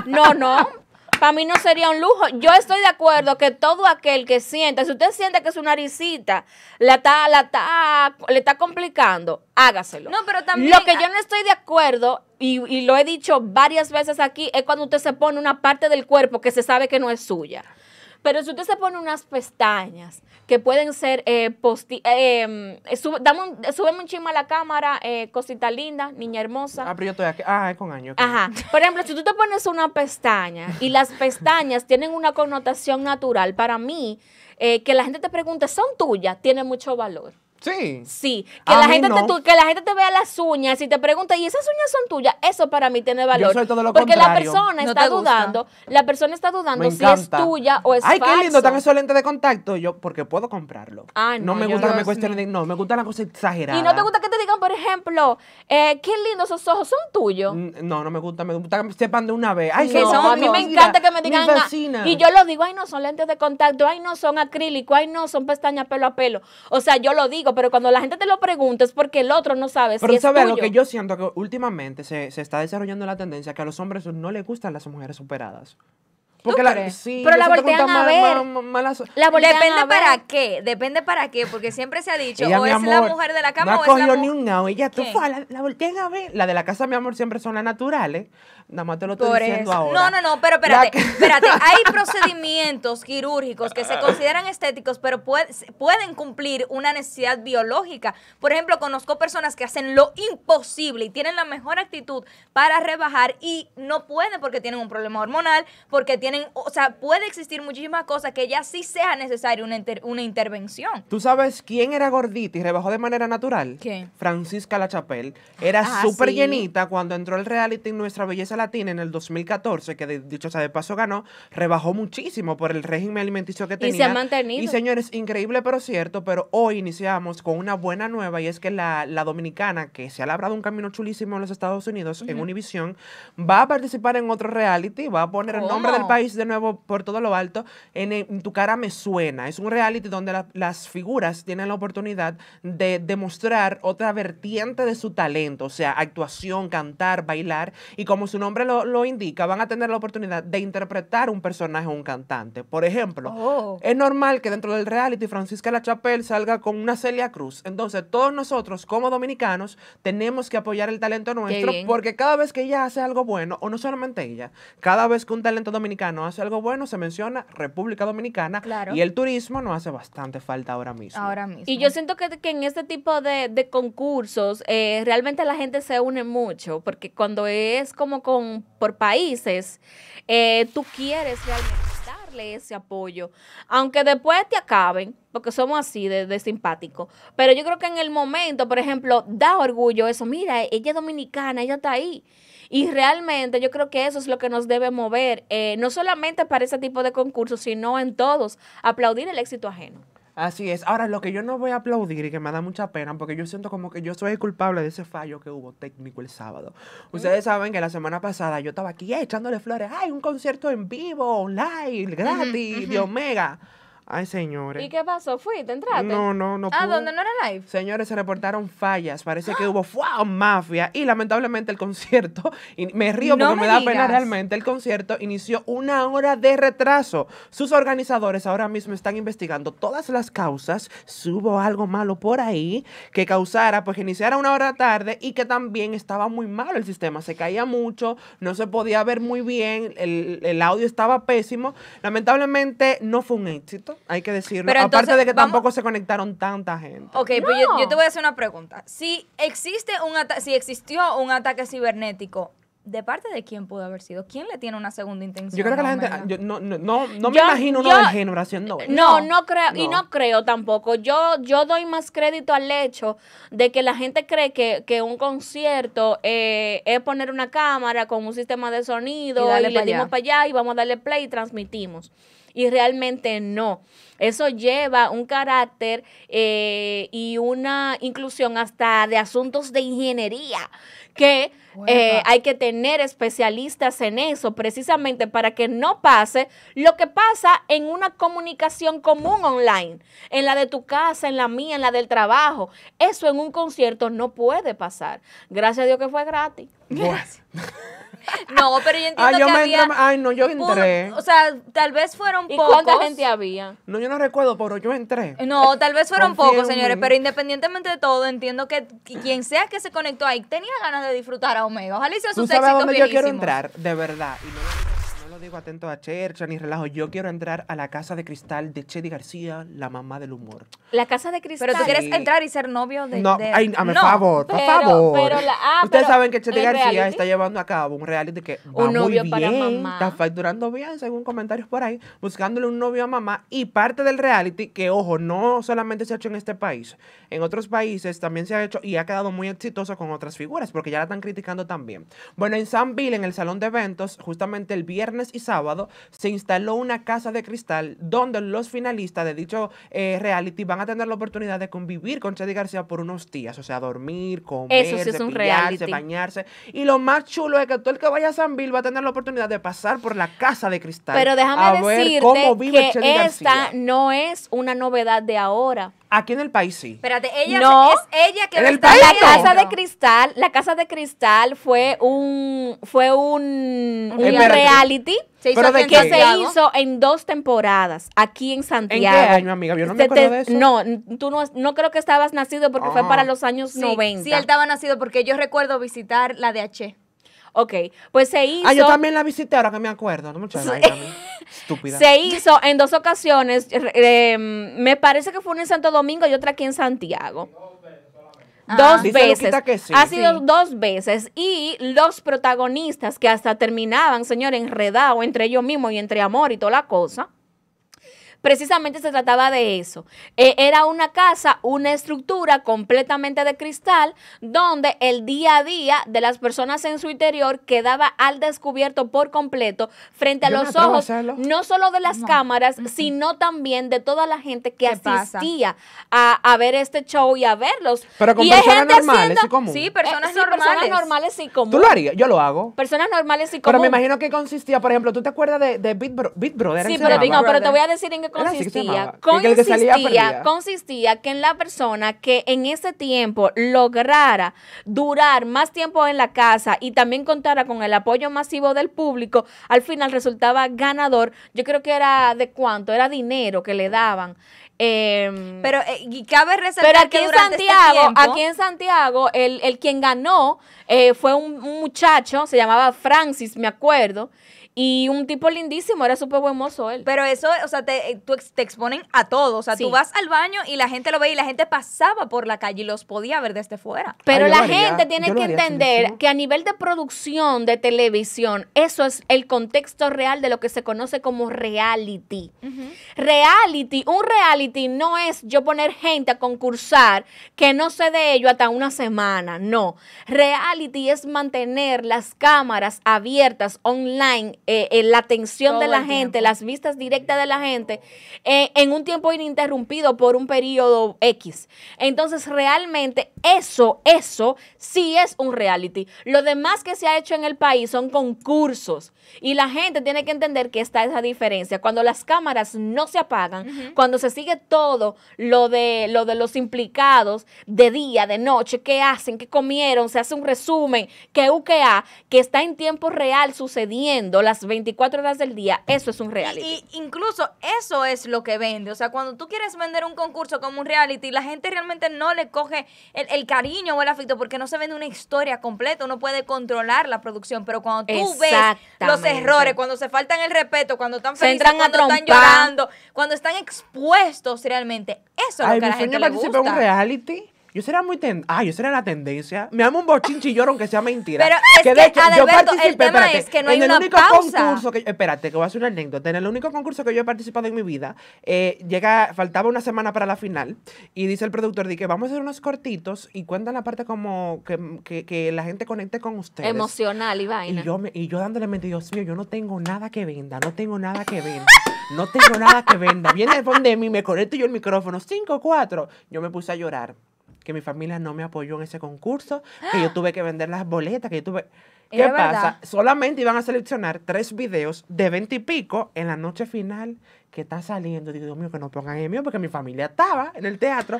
no, no, no. para mí no sería un lujo. Yo estoy de acuerdo que todo aquel que sienta, si usted siente que su naricita la está, la está, le está complicando, hágaselo. No, pero también. Lo que yo no estoy de acuerdo, y, lo he dicho varias veces aquí, es cuando usted se pone una parte del cuerpo que se sabe que no es suya. Pero si usted se pone unas pestañas que pueden ser, eh, eh, em, eh sube, un, eh, súbeme a la cámara, cosita linda, niña hermosa. Ah, pero yo estoy aquí. Ah, es con años. Ajá. Por ejemplo, si tú te pones una pestaña y las pestañas tienen una connotación natural, para mí, que la gente te pregunte, ¿son tuyas? Tiene mucho valor. Sí. Sí. Que, la gente, te, que la gente te vea las uñas y te pregunte, ¿y esas uñas son tuyas? Eso para mí tiene valor. Porque la persona está dudando. La persona está dudando si es tuya o es Ay, qué lindo, tan esos lentes de contacto. Yo, porque puedo comprarlo. Ah, no, me gusta que me cuestionen. No, me gusta las cosa exagerada. Y no te gusta que te digan, por ejemplo, eh, qué lindos esos ojos, ¿son tuyos? Mm, no, no me gusta. Me gusta que me sepan de una vez. Ay, no, a mí me encanta que me digan. Ah", y yo lo digo, ay, no son lentes de contacto. Ay, no son acrílicos. Ay, no son pestañas pelo a pelo. O sea, yo lo digo pero cuando la gente te lo pregunta es porque el otro no sabe pero si sabes, es tuyo. lo que yo siento que últimamente se, está desarrollando la tendencia que a los hombres no les gustan las mujeres superadas porque la, sí, pero la voltean a ver. la Depende para qué. Depende para qué. Porque siempre se ha dicho, o es la mujer de la cama o es la mujer. ni un no. Ella, tú, la, la, voltean a ver. La de la casa, mi amor, siempre son las naturales. Nada más te lo estoy diciendo ahora. No, no, no, pero espérate. Espérate. Hay procedimientos quirúrgicos que se ah. consideran estéticos, pero pueden cumplir una necesidad biológica. Por ejemplo, conozco personas que hacen lo imposible y tienen la mejor actitud para rebajar y no pueden porque tienen un problema hormonal, porque tienen o sea, puede existir muchísimas cosas que ya sí sea necesaria una, una intervención. ¿Tú sabes quién era gordita y rebajó de manera natural? ¿Quién? Francisca Lachapel. Era ah, súper llenita cuando entró el reality Nuestra Belleza Latina en el 2014, que de, dicho sea de paso ganó, rebajó muchísimo por el régimen alimenticio que tenía. Y se ha mantenido. Y señores, increíble pero cierto, pero hoy iniciamos con una buena nueva y es que la, dominicana, que se ha labrado un camino chulísimo en los Estados Unidos, en Univision, va a participar en otro reality, va a poner el nombre del país de Nuevo por todo lo alto, en, Tu cara me suena. Es un reality donde las figuras tienen la oportunidad de demostrar otra vertiente de su talento, o sea, actuación, cantar, bailar, y como su nombre lo, indica, van a tener la oportunidad de interpretar un personaje o un cantante. Por ejemplo, oh. es normal que dentro del reality Francisca La Chapelle salga con una Celia Cruz. Entonces, todos nosotros como dominicanos tenemos que apoyar el talento nuestro porque cada vez que ella hace algo bueno, o no solamente ella, cada vez que un talento dominicano no hace algo bueno, se menciona República Dominicana. Y el turismo no hace bastante falta ahora mismo. Y yo siento que, en este tipo de, concursos eh, realmente la gente se une mucho, porque cuando es como con por países, eh, tú quieres realmente darle ese apoyo, aunque después te acaben, porque somos así de, de simpáticos. Pero yo creo que en el momento, por ejemplo, da orgullo eso. Mira, ella es dominicana, ella está ahí. Y realmente yo creo que eso es lo que nos debe mover, eh, no solamente para ese tipo de concursos, sino en todos, aplaudir el éxito ajeno. Así es. Ahora, lo que yo no voy a aplaudir y que me da mucha pena, porque yo siento como que yo soy el culpable de ese fallo que hubo técnico el sábado. Mm. Ustedes saben que la semana pasada yo estaba aquí eh, echándole flores. ¡Ay, un concierto en vivo, online, gratis, de Omega! Ay, señores. ¿Y qué pasó? ¿Fuiste? ¿Entraste? No, no, no. ¿A ah, dónde no era live? Señores, se reportaron fallas. Parece que hubo ¡fua! mafia. Y lamentablemente el concierto, me río porque me, da pena realmente, el concierto inició una hora de retraso. Sus organizadores ahora mismo están investigando todas las causas. Si hubo algo malo por ahí que causara, pues que iniciara una hora tarde y que también estaba muy malo el sistema. Se caía mucho, no se podía ver muy bien, el audio estaba pésimo. Lamentablemente no fue un éxito hay que decirlo. Aparte de que tampoco se conectaron tanta gente. Ok, pues yo, te voy a hacer una pregunta. Si existe un si existió un ataque cibernético, ¿de parte de quién pudo haber sido? ¿Quién le tiene una segunda intención? Yo creo que la gente, no, no, no, me imagino uno generación No, no creo, y no creo tampoco. Yo, yo doy más crédito al hecho de que la gente cree que, que un concierto eh, es poner una cámara con un sistema de sonido Y le para allá y vamos a darle play y transmitimos y realmente no. Eso lleva un carácter eh, y una inclusión hasta de asuntos de ingeniería que eh, hay que tener especialistas en eso precisamente para que no pase lo que pasa en una comunicación común online, en la de tu casa, en la mía, en la del trabajo. Eso en un concierto no puede pasar. Gracias a Dios que fue gratis. No, pero yo ah, entiendo yo que había... ay, no, yo entré. o sea, tal vez fueron ¿Y cuánta gente había? No, yo no recuerdo, pero yo entré. No, tal vez fueron pocos, señores, pero independientemente de todo, entiendo que quien sea que se conectó ahí tenía ganas de disfrutar a Omega. Ojalá hiciera sus éxitos yo quiero entrar, de verdad atento a Chercha ni relajo. Yo quiero entrar a la casa de cristal de Chedi García, la mamá del humor. La casa de cristal. Pero tú quieres entrar y ser novio de. No, Ay, a mi favor, por favor. Ah, Ustedes saben que Chedi García está llevando a cabo un reality que va bien. Está facturando bien, según comentarios por ahí, buscándole un novio a mamá. Y parte del reality, que ojo, no solamente se ha hecho en este país, en otros países también se ha hecho y ha quedado muy exitoso con otras figuras, porque ya la están criticando también. Bueno, en San Bill, en el salón de eventos, justamente el viernes y sábado se instaló una casa de cristal donde los finalistas de dicho eh, reality van a tener la oportunidad de convivir con Chedi García por unos días, o sea, dormir, comer, Eso bañarse. Y lo más chulo es que todo el que vaya a San Bill va a tener la oportunidad de pasar por la casa de cristal. Pero déjame ver cómo vive que Chedi esta no es una novedad de ahora Aquí en el país sí. Espérate, ella no, es ella que en el país la casa de cristal, la casa de cristal fue un fue un, reality que se hizo en dos temporadas aquí en Santiago. qué amiga? Yo no me acuerdo de eso. No, tú no, creo que estabas nacido porque fue para los años 90. Sí, él estaba nacido porque yo recuerdo visitar la de H. Ok, pues se hizo. Ah, yo también la visité ahora que me acuerdo, ¿no? Estúpida. Se hizo en dos ocasiones. Eh, em, me parece que fue una en Santo Domingo y otra aquí en Santiago. Ah. Dos veces. Que sí. Ha sido dos veces. Y los protagonistas que hasta terminaban, señor, enredados entre ellos mismos y entre amor y toda la cosa precisamente se trataba de eso. E, era una casa, una estructura completamente de cristal, donde el día a día de las personas en su interior quedaba al descubierto por completo frente a los ojos, no solo de las cámaras, sino también de toda la gente que asistía a, ver este show y a verlos. Pero con personas normales y comunes. Sí, personas eh, normales. y comunes. ¿Tú lo harías? Yo lo hago. Personas normales y comunes. Pero me imagino que consistía, por ejemplo, ¿tú te acuerdas de, Big, Brother? Sí, pero, pero te voy a decir en consistía, que en la persona que en ese tiempo lograra durar más tiempo en la casa y también contara con el apoyo masivo del público, al final resultaba ganador. Yo creo que era de cuánto, era dinero que le daban. Em, pero eh, y cabe resaltar que en este Santiago, aquí en Santiago, el, quien ganó eh, fue un, muchacho, se llamaba Francis, me acuerdo, y un tipo lindísimo, era súper buen mozo él. Pero eso, o sea, te, eh, te exponen a todo. O sea, tú vas al baño y la gente lo ve y la gente pasaba por la calle y los podía ver desde fuera. Pero la gente tiene que entender que a nivel de producción de televisión, eso es el contexto real de lo que se conoce como reality. Reality, un reality no es yo poner gente a concursar que no sé de ello hasta una semana. No. Reality es mantener las cámaras abiertas online eh, la atención de la gente, las vistas directas de la gente, eh, en un tiempo ininterrumpido por un periodo X. Entonces, realmente eso, eso sí es un reality. Lo demás que se ha hecho en el país son concursos y la gente tiene que entender que está esa diferencia. Cuando las cámaras no se apagan, cuando se sigue todo lo de, lo de los implicados de día, de noche, qué hacen, qué comieron, se hace un resumen, qué UKA, que está en tiempo real sucediendo, las 24 horas del día, eso es un reality. incluso eso es lo que vende. O sea, cuando tú quieres vender un concurso como un reality, la gente realmente no le coge el, cariño o el afecto porque no se vende una historia completa. Uno puede controlar la producción, pero cuando tú ves los errores, cuando se faltan el respeto, cuando están felices, cuando están llorando, cuando están expuestos realmente, eso es lo que la gente un reality? Yo sería muy ten... Ah, yo sería la tendencia. Me amo un bochinchillón aunque sea mentira. Pero es que, de hecho, yo participé, el tema es que no hay en el una único concurso que espérate, que voy a hacer una anécdota. En el único concurso que yo he participado en mi vida, eh, llega, faltaba una semana para la final y dice el productor di que vamos a hacer unos cortitos y cuenta la parte como que, que, la gente conecte con ustedes. Emocional y vaina. Y yo, y yo dándole mente, Dios mío, yo no tengo nada que venda, no tengo nada que venda. No tengo nada que venda. Viene el de mí, me conecto yo el micrófono. 5, cuatro. Yo me puse a llorar que mi familia no me apoyó en ese concurso, que yo ¡Ah! tuve que vender las boletas, que yo tuve... ¿Qué pasa? Solamente iban a seleccionar tres videos de veinte y pico en la noche final que está saliendo. Digo, Dios mío, que no pongan el mío, porque mi familia estaba en el teatro.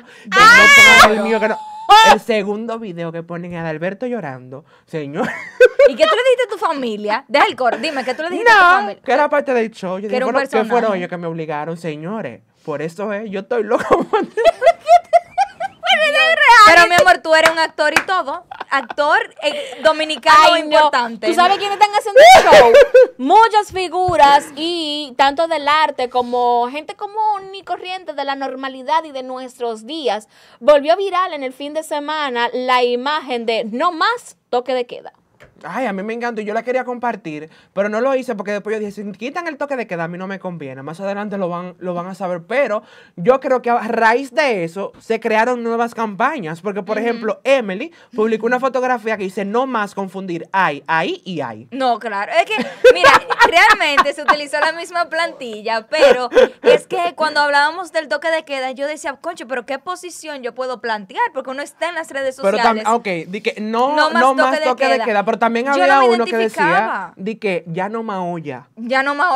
el segundo video que ponen a Alberto llorando, señor. ¿Y qué tú le dijiste a tu familia? Deja el coro, dime, ¿qué tú le dijiste a tu familia? que era parte del show. Yo que fueron ellos que me obligaron, señores. Por eso es, eh, yo estoy loco. Pero mi amor, tú eres un actor y todo. Actor eh, dominicano importante. ¿Tú sabes quiénes están haciendo el show? Muchas figuras y tanto del arte como gente común y corriente de la normalidad y de nuestros días. Volvió viral en el fin de semana la imagen de no más toque de queda ay, a mí me encantó y yo la quería compartir, pero no lo hice porque después yo dije, si quitan el toque de queda, a mí no me conviene, más adelante lo van, lo van a saber, pero yo creo que a raíz de eso se crearon nuevas campañas, porque por ejemplo, Emily publicó una fotografía que dice, no más confundir hay, hay y hay. No, claro, es que, mira, realmente se utilizó la misma plantilla, pero es que cuando hablábamos del toque de queda, yo decía, concho, pero ¿qué posición yo puedo plantear? Porque uno está en las redes sociales. Pero también, ok, di que no, no más, toque, de queda, de queda también había uno que decía de que ya no más olla. Ya no más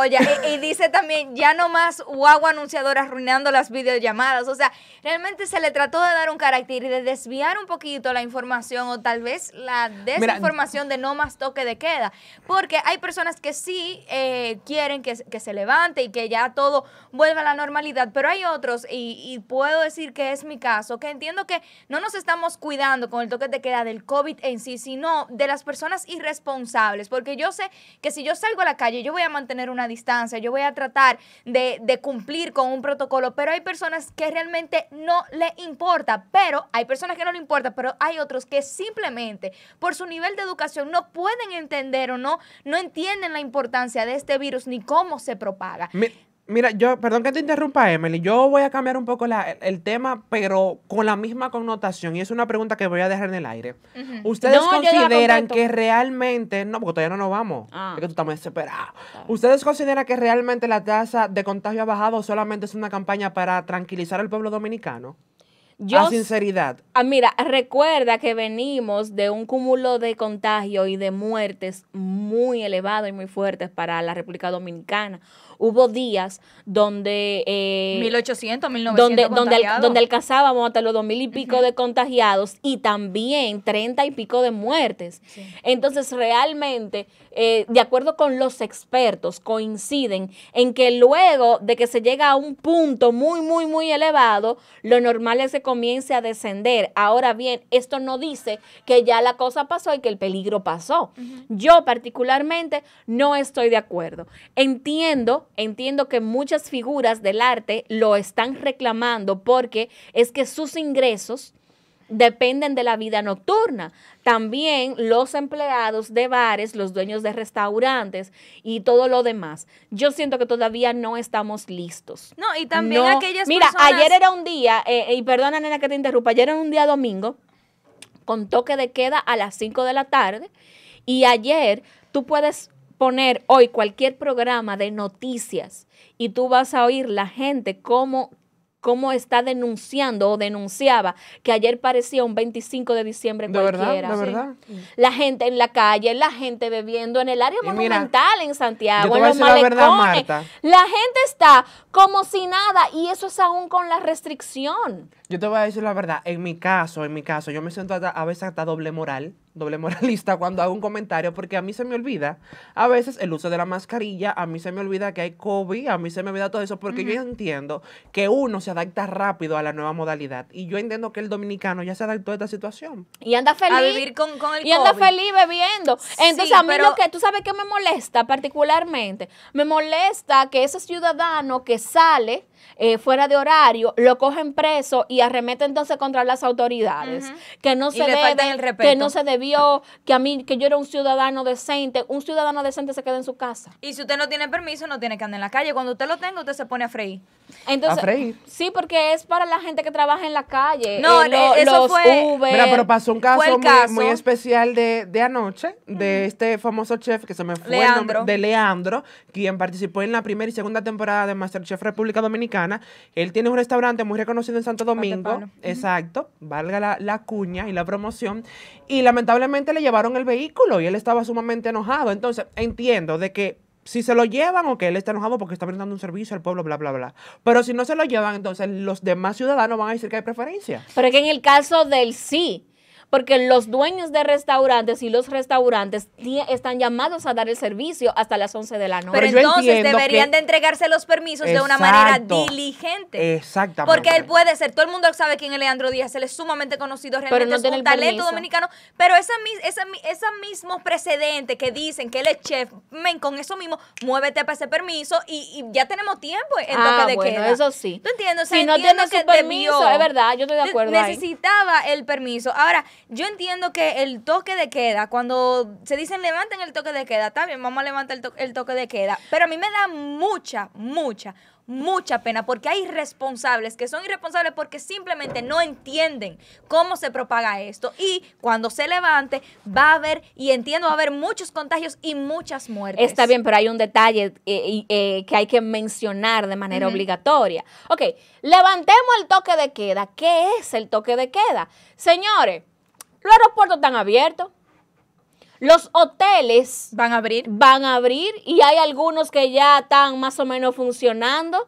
y, dice también, ya no más guagua anunciadora arruinando las videollamadas. O sea, realmente se le trató de dar un carácter y de desviar un poquito la información o tal vez la desinformación de no más toque de queda. Porque hay personas que sí eh, quieren que, se levante y que ya todo vuelva a la normalidad, pero hay otros, y, y puedo decir que es mi caso, que entiendo que no nos estamos cuidando con el toque de queda del COVID en sí, sino de las personas irresponsables, porque yo sé que si yo salgo a la calle, yo voy a mantener una distancia, yo voy a tratar de, cumplir con un protocolo, pero hay personas que realmente no le importa, pero hay personas que no le importa, pero hay otros que simplemente por su nivel de educación no pueden entender o no, no entienden la importancia de este virus ni cómo se propaga. Mira, yo, perdón que te interrumpa, Emily. Yo voy a cambiar un poco el, tema, pero con la misma connotación. Y es una pregunta que voy a dejar en el aire. ¿Ustedes consideran que realmente. No, porque todavía no nos vamos. porque ah. Es que tú estás ¿Ustedes consideran que realmente la tasa de contagio ha bajado o solamente es una campaña para tranquilizar al pueblo dominicano? Yo, a sinceridad. Ah, mira, recuerda que venimos de un cúmulo de contagio y de muertes muy elevado y muy fuertes para la República Dominicana. Hubo días donde... 1800, eh, 1900 donde, donde alcanzábamos hasta los 2000 y pico de contagiados y también 30 y pico de muertes. Entonces, realmente, eh, de acuerdo con los expertos, coinciden en que luego de que se llega a un punto muy, muy, muy elevado, lo normal es que comience a descender. Ahora bien, esto no dice que ya la cosa pasó y que el peligro pasó. Yo particularmente no estoy de acuerdo. Entiendo entiendo que muchas figuras del arte lo están reclamando porque es que sus ingresos dependen de la vida nocturna. También los empleados de bares, los dueños de restaurantes y todo lo demás. Yo siento que todavía no estamos listos. No, y también no, mira, ayer era un día, eh, y perdona nena que te interrumpa, ayer era un día domingo con toque de queda a las 5 de la tarde y ayer tú puedes poner hoy cualquier programa de noticias y tú vas a oír la gente cómo cómo está denunciando o denunciaba que ayer parecía un 25 de diciembre cualquiera. La gente en la calle, la gente bebiendo en el área monumental en Santiago, en los malecones. La, gente está como si nada y eso es aún con la restricción. Yo te voy a decir la verdad, en mi caso, en mi caso, yo me siento a, a veces hasta doble moral doble moralista cuando hago un comentario porque a mí se me olvida a veces el uso de la mascarilla, a mí se me olvida que hay COVID, a mí se me olvida todo eso porque yo entiendo que uno se adapta rápido a la nueva modalidad y yo entiendo que el dominicano ya se adaptó a esta situación. Y anda feliz. vivir con, y anda feliz bebiendo. Entonces a mí lo que tú sabes que me molesta particularmente, me molesta que ese ciudadano que sale eh, fuera de horario, lo cogen preso y arremete entonces contra las autoridades. Que no se debe, que no se debió, que a mí, que yo era un ciudadano decente. Un ciudadano decente se queda en su casa. Y si usted no tiene permiso, no tiene que andar en la calle. Cuando usted lo tenga, usted se pone a freír. Entonces, Sí, porque es para la gente que trabaja en la calle. No, eh, eh, eso los fue. mira, pero pasó un caso, muy, especial de, anoche, de este famoso chef que se me fue de Leandro, quien participó en la primera y segunda temporada de Masterchef República Dominicana él tiene un restaurante muy reconocido en Santo Domingo. Exacto, valga la, cuña y la promoción. Y lamentablemente le llevaron el vehículo y él estaba sumamente enojado. Entonces, entiendo de que si se lo llevan, o que él está enojado porque está brindando un servicio al pueblo, bla, bla, bla. Pero si no se lo llevan, entonces los demás ciudadanos van a decir que hay preferencia. Pero es que en el caso del sí, porque los dueños de restaurantes y los restaurantes están llamados a dar el servicio hasta las 11 de la noche. Pero, entonces deberían de entregarse los permisos de una manera diligente. Exactamente. Porque él puede ser, todo el mundo sabe quién es Leandro Díaz, él es sumamente conocido, realmente es un talento dominicano. Pero ese esa, esa mismo precedente que dicen que él es chef, men, con eso mismo, muévete para ese permiso y, ya tenemos tiempo en ah, de bueno, eso sí. ¿Tú entiendes? sí, si no tiene que permiso, es verdad, yo estoy de acuerdo Necesitaba el permiso. Ahora, yo entiendo que el toque de queda, cuando se dicen levanten el toque de queda, está bien, vamos a levantar el, toque de queda. Pero a mí me da mucha, mucha, mucha pena porque hay responsables que son irresponsables porque simplemente no entienden cómo se propaga esto y cuando se levante va a haber y entiendo va a haber muchos contagios y muchas muertes. Está bien, pero hay un detalle eh, eh, que hay que mencionar de manera obligatoria. Ok, levantemos el toque de queda. ¿Qué es el toque de queda? Señores, los aeropuertos están abiertos. Los hoteles van a abrir. Van a abrir y hay algunos que ya están más o menos funcionando.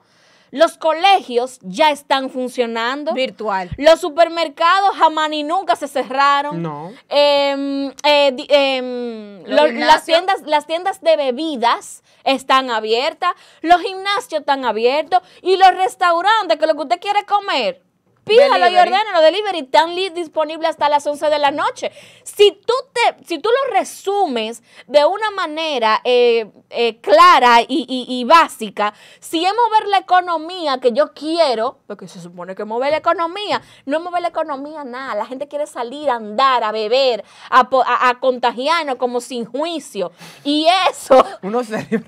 Los colegios ya están funcionando. Virtual. Los supermercados jamás ni nunca se cerraron. No. Em, eh, em, las, tiendas, las tiendas de bebidas están abiertas. Los gimnasios están abiertos. Y los restaurantes, que lo que usted quiere comer, pídalo y ordénalo. Delivery tan disponible hasta las 11 de la noche. Si tú, te, si tú lo resumes de una manera eh, eh, clara y, básica, si es mover la economía que yo quiero, porque se supone que mover la economía, no es mover la economía nada. La gente quiere salir a andar, a beber, a, a, contagiarnos como sin juicio. Y eso. Uno se, ríe,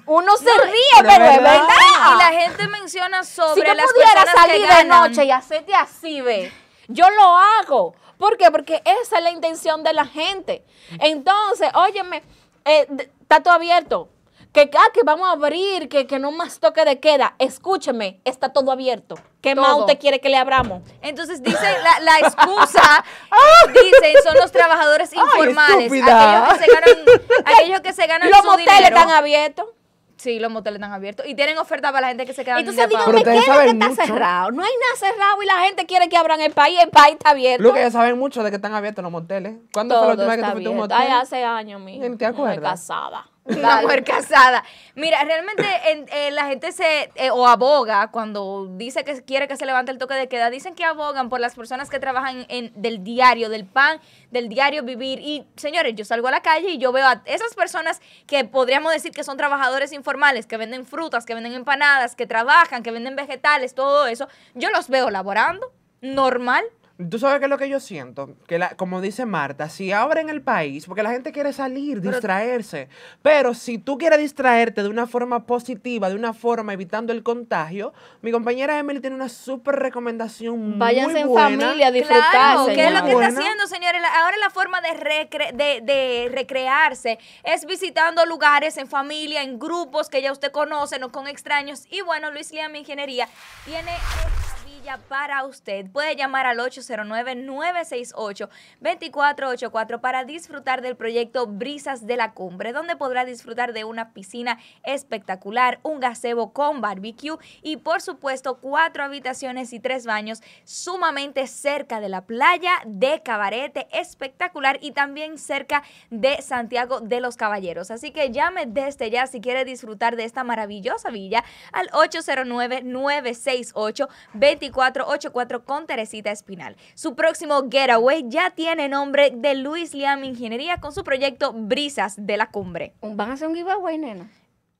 pero es verdad. Y la gente menciona sobre si yo las pudiera salir de noche y hacerte así yo lo hago. ¿Por Porque esa es la intención de la gente. Entonces, óyeme, eh, está todo abierto. Que, ah, que vamos a abrir, que, no más toque de queda. Escúcheme, está todo abierto. que más usted quiere que le abramos? Entonces, dicen, la, excusa, dicen, son los trabajadores informales. aquellos que se ganan, aquellos que se ganan Los moteles están abiertos. Sí, los moteles están abiertos. Y tienen oferta para la gente que se queda Entonces, digo, ¿dónde queda que mucho. está cerrado? No hay nada cerrado y la gente quiere que abran el país. El país está abierto. Lo que ya saben mucho de que están abiertos los moteles. ¿Cuándo fue la última vez que te un motel? Ay, hace años, mi. ¿Te acuerdas? casada una mujer casada. Mira, realmente eh, la gente se eh, o aboga cuando dice que quiere que se levante el toque de queda, dicen que abogan por las personas que trabajan en, del diario, del pan, del diario vivir. Y señores, yo salgo a la calle y yo veo a esas personas que podríamos decir que son trabajadores informales, que venden frutas, que venden empanadas, que trabajan, que venden vegetales, todo eso. Yo los veo laborando normal Tú sabes qué es lo que yo siento, que la, como dice Marta, si ahora en el país, porque la gente quiere salir, distraerse, pero si tú quieres distraerte de una forma positiva, de una forma evitando el contagio, mi compañera Emily tiene una súper recomendación. muy buena. en familia a ¿qué es lo que está haciendo, señores? Ahora la forma de, recrearse es visitando lugares en familia, en grupos que ya usted conoce, no con extraños. Y bueno, Luis Liam Ingeniería tiene para usted. Puede llamar al 809-968-2484 para disfrutar del proyecto Brisas de la Cumbre, donde podrá disfrutar de una piscina espectacular, un gazebo con barbecue y por supuesto cuatro habitaciones y tres baños sumamente cerca de la playa de Cabarete, espectacular y también cerca de Santiago de los Caballeros. Así que llame desde ya si quiere disfrutar de esta maravillosa villa al 809 968 2484 484 con Teresita Espinal. Su próximo getaway ya tiene nombre de Luis Liam Ingeniería con su proyecto Brisas de la Cumbre. ¿Van a hacer un giveaway, nena?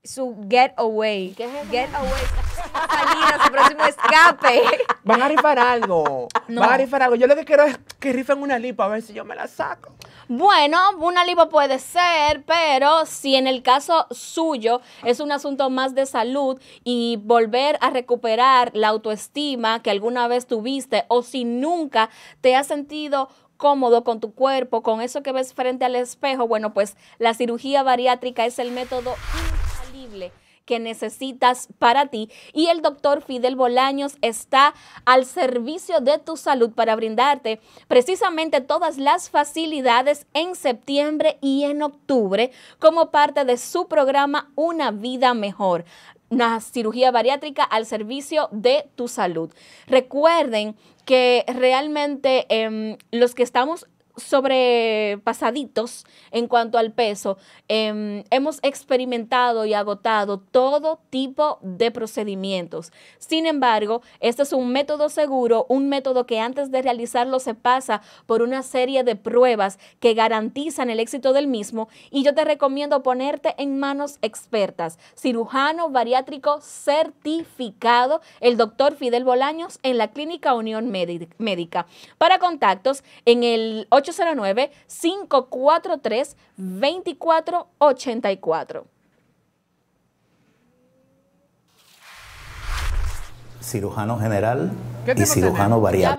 su getaway. ¿Qué es eso? Getaway. su próximo escape. Van a rifar algo. Van a rifar algo. Yo lo que quiero es que rifen una lipa a ver si yo me la saco. Bueno, una lipo puede ser, pero si en el caso suyo es un asunto más de salud y volver a recuperar la autoestima que alguna vez tuviste o si nunca te has sentido cómodo con tu cuerpo, con eso que ves frente al espejo, bueno, pues la cirugía bariátrica es el método que necesitas para ti. Y el doctor Fidel Bolaños está al servicio de tu salud para brindarte precisamente todas las facilidades en septiembre y en octubre como parte de su programa Una vida mejor una cirugía bariátrica al servicio de tu salud. Recuerden que realmente em, los que estamos sobrepasaditos en cuanto al peso. Em, hemos experimentado y agotado todo tipo de procedimientos. Sin embargo, este es un método seguro, un método que antes de realizarlo se pasa por una serie de pruebas que garantizan el éxito del mismo y yo te recomiendo ponerte en manos expertas, cirujano bariátrico certificado, el doctor Fidel Bolaños en la Clínica Unión Médica. Para contactos en el 8 809-543-2484. Cirujano general y cirujano variado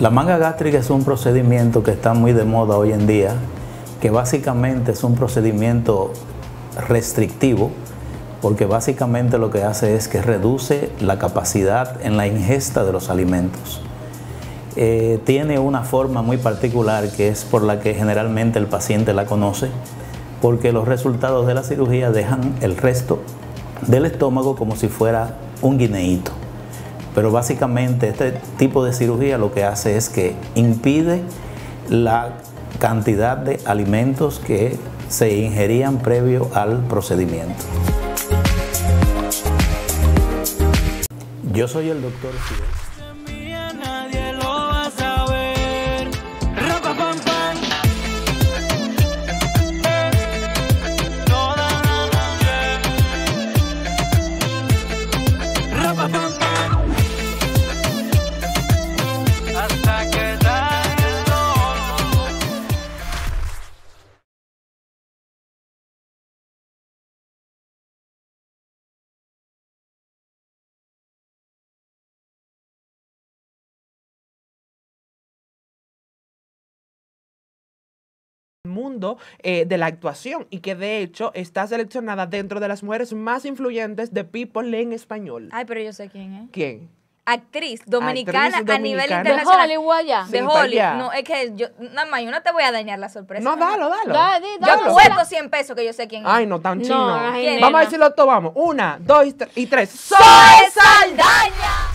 La manga gástrica es un procedimiento que está muy de moda hoy en día, que básicamente es un procedimiento restrictivo porque básicamente lo que hace es que reduce la capacidad en la ingesta de los alimentos. Eh, tiene una forma muy particular que es por la que generalmente el paciente la conoce, porque los resultados de la cirugía dejan el resto del estómago como si fuera un guineíto. Pero básicamente este tipo de cirugía lo que hace es que impide la cantidad de alimentos que se ingerían previo al procedimiento. Yo soy el doctor Eh, de la actuación y que de hecho está seleccionada dentro de las mujeres más influyentes de People en español. Ay, pero yo sé quién es. ¿Quién? Actriz dominicana, a nivel internacional. De Hollywood No, es que yo, nada más, yo no te voy a dañar la sorpresa. No, dalo, dalo. dalo. Yo cuento 100 pesos que yo sé quién es. Ay, no, tan chino. vamos a decirlo todo, vamos. Una, dos y tres. ¡Soy Saldaña!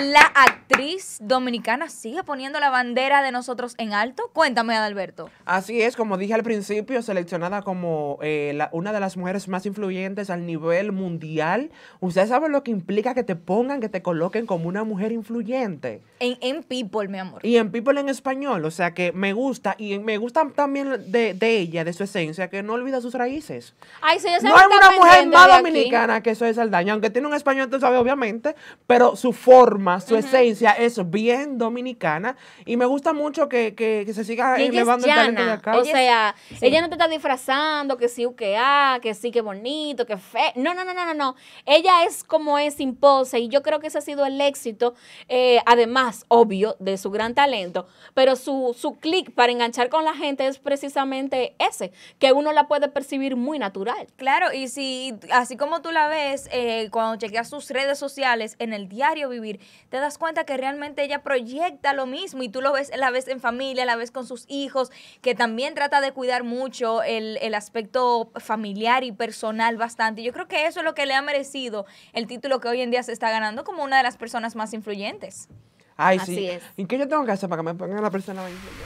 la actriz dominicana sigue poniendo la bandera de nosotros en alto. Cuéntame, Adalberto. Así es, como dije al principio, seleccionada como eh, una de las mujeres más influyentes al nivel mundial. usted sabe lo que implica que te pongan, que te coloquen como una mujer influyente. En, People, mi amor. Y en People en español, o sea que me gusta y me gusta también de, ella, de su esencia, que no olvida sus raíces. Ay, no hay una mujer más dominicana que soy Saldaña, aunque tiene un español, tú sabes, obviamente, pero su forma su esencia es bien dominicana y me gusta mucho que, se siga elevando el talento de acá. O sea, ella no te está disfrazando que sí, que ah, que sí, que bonito, que fe. No, no, no, no, no, Ella es como es, sin y yo creo que ese ha sido el éxito, eh, además, obvio, de su gran talento, pero su, su clic para enganchar con la gente es precisamente ese, que uno la puede percibir muy natural. Claro, y si así como tú la ves, eh, cuando chequeas sus redes sociales, en el diario vivir, te das cuenta que realmente ella proyecta lo mismo y tú lo ves, la vez en familia, la vez con sus hijos, que también trata de cuidar mucho el, aspecto familiar y personal bastante. Yo creo que eso es lo que le ha merecido el título que hoy en día se está ganando como una de las personas más influyentes. Ay, Así sí. Es. ¿Y qué yo tengo que hacer para que me pongan la persona influyente?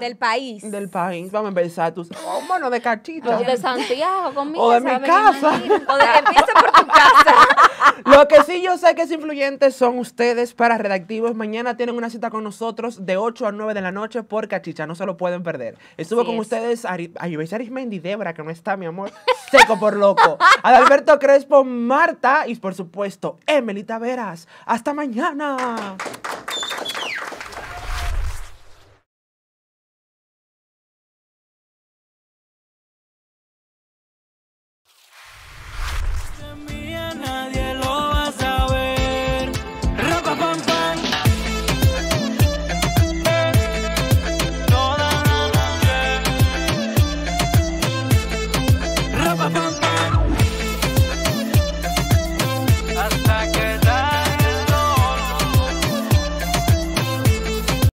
Del país. Del país. Vamos a empezar tus. Oh, de cachito. O de Santiago, conmigo. O de mi casa. O de que por tu casa. Lo que sí yo sé que es influyente son ustedes para Redactivos. Mañana tienen una cita con nosotros de 8 a 9 de la noche por Cachicha. No se lo pueden perder. Estuvo con ustedes Ari, Ayubés Arismendi, Debra que no está, mi amor. Seco por loco. Adalberto Crespo, Marta y, por supuesto, Emelita Veras. ¡Hasta mañana!